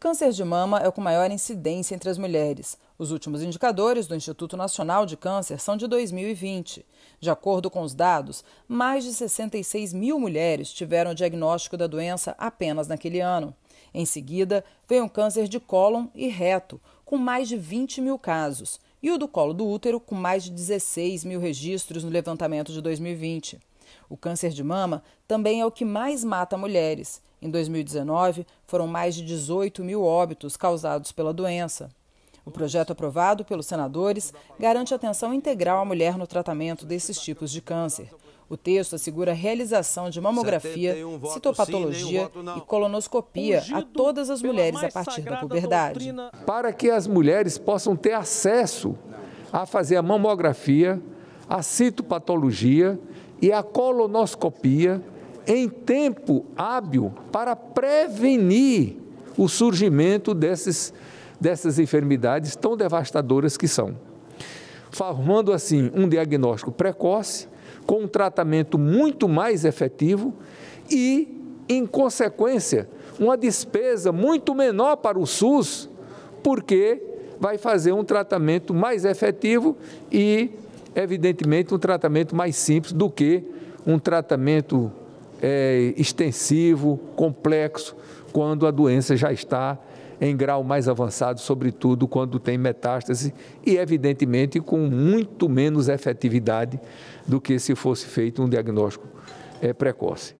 Câncer de mama é o com maior incidência entre as mulheres. Os últimos indicadores do Instituto Nacional de Câncer são de 2020. De acordo com os dados, mais de 66 mil mulheres tiveram o diagnóstico da doença apenas naquele ano. Em seguida, veio o um câncer de cólon e reto, com mais de 20 mil casos, e o do colo do útero, com mais de 16 mil registros no levantamento de 2020. O câncer de mama também é o que mais mata mulheres em 2019, foram mais de 18 mil óbitos causados pela doença. O projeto aprovado pelos senadores garante atenção integral à mulher no tratamento desses tipos de câncer. O texto assegura a realização de mamografia, citopatologia sim, e colonoscopia a todas as mulheres a partir da puberdade. Para que as mulheres possam ter acesso a fazer a mamografia, a citopatologia e a colonoscopia em tempo hábil para prevenir o surgimento desses, dessas enfermidades tão devastadoras que são. Formando assim um diagnóstico precoce, com um tratamento muito mais efetivo e, em consequência, uma despesa muito menor para o SUS, porque vai fazer um tratamento mais efetivo e, evidentemente, um tratamento mais simples do que um tratamento é, extensivo, complexo, quando a doença já está em grau mais avançado, sobretudo quando tem metástase e, evidentemente, com muito menos efetividade do que se fosse feito um diagnóstico é, precoce.